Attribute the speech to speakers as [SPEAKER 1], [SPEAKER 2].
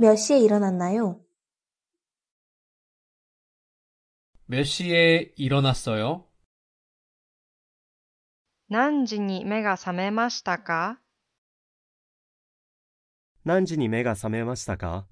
[SPEAKER 1] 몇시에일어났나요
[SPEAKER 2] 몇시에일어났어요
[SPEAKER 3] 何時に目が覚めましたか
[SPEAKER 4] 何時に目が覚めましたか